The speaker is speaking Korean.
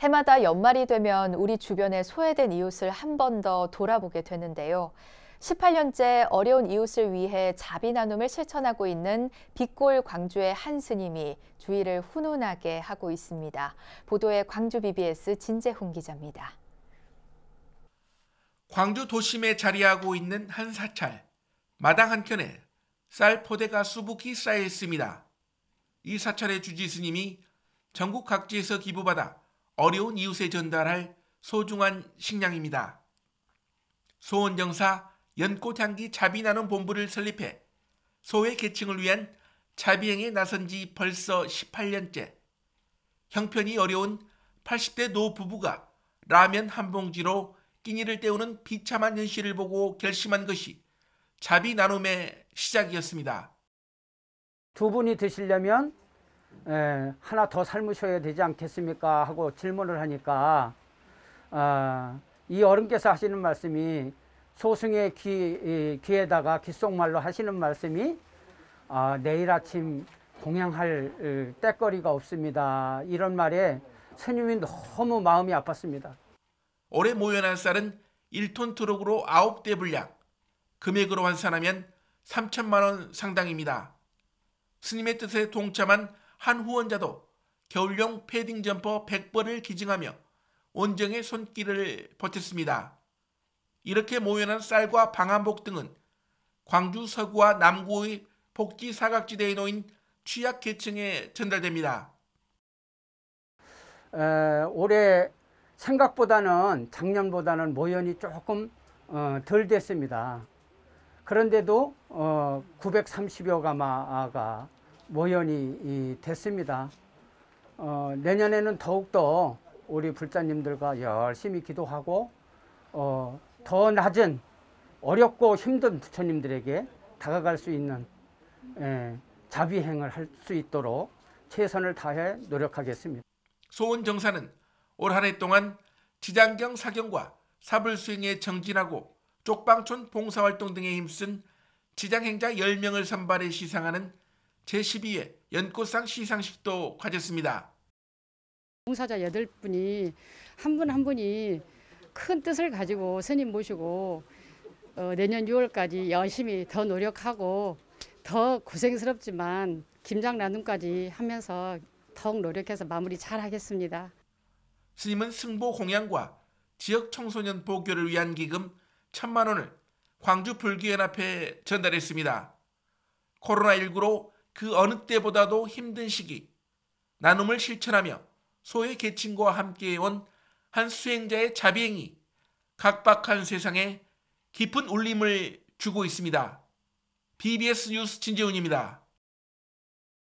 해마다 연말이 되면 우리 주변에 소외된 이웃을 한 번 더 돌아보게 되는데요. 18년째 어려운 이웃을 위해 자비 나눔을 실천하고 있는 빛골 광주의 한 스님이 주위를 훈훈하게 하고 있습니다. 보도에 광주 BBS 진재훈 기자입니다. 광주 도심에 자리하고 있는 한 사찰. 마당 한켠에 쌀 포대가 수북히 쌓여 있습니다. 이 사찰의 주지 스님이 전국 각지에서 기부받아 어려운 이웃에 전달할 소중한 식량입니다. 소원정사 연꽃향기 자비나눔 본부를 설립해 소외 계층을 위한 자비행에 나선 지 벌써 18년째 형편이 어려운 80대 노부부가 라면 한 봉지로 끼니를 때우는 비참한 현실을 보고 결심한 것이 자비 나눔의 시작이었습니다. 두 분이 드시려면 에, 예, 하나 더 삶으셔야 되지 않겠습니까? 하고 질문을 하니까 아, 이 어른께서 하시는 말씀이 소승의 귀, 에다가 귓속말로 하시는 말씀이 아, 내일 아침 공양할 때거리가 어, 없습니다. 이런 말에 스님이 너무 마음이 아팠습니다. 올해 모여한 쌀은 1톤 트럭으로 9대 분량, 금액으로 환산하면 3천만 원 상당입니다. 스님의 뜻에 동참한 한 후원자도 겨울용 패딩 점퍼 100벌을 기증하며 온정의 손길을 버텼습니다. 이렇게 모여난 쌀과 방한복 등은 광주 서구와 남구의 복지 사각지대에 놓인 취약 계층에 전달됩니다. 에, 올해 생각보다는 작년보다는 모연이 조금 어, 덜 됐습니다. 그런데도 어, 930여 가마가 모연이 됐습니다. 어, 내년에는 더욱더 우리 불자님들과 열심히 기도하고 어, 더 낮은 어렵고 힘든 부처님들에게 다가갈 수 있는 에, 예, 자비행을 할 수 있도록 최선을 다해 노력하겠습니다. 소원 정사는 올한해 동안 지장경 사경과 사불 수행에 정진하고 쪽방촌 봉사활동 등에 힘쓴 지장행자 10명을 선발해 시상하는 제12회 연꽃상 시상식도 가졌습니다. 봉사자 8분이 한 분한 한 분이 큰 뜻을 가지고 스님 모시고 어, 내년 6월까지 열심히 더 노력하고 더 고생스럽지만 김장 나눔까지 하면서 더욱 노력해서 마무리 잘 하겠습니다. 스님은 승보 공양과 지역 청소년 보교를 위한 기금 천만 원을 광주 불기연합회에 전달했습니다. 코로나19로 그 어느 때보다도 힘든 시기, 나눔을 실천하며 소외 계층과 함께해온 한 수행자의 자비행이 각박한 세상에 깊은 울림을 주고 있습니다. BBS 뉴스 진재훈입니다.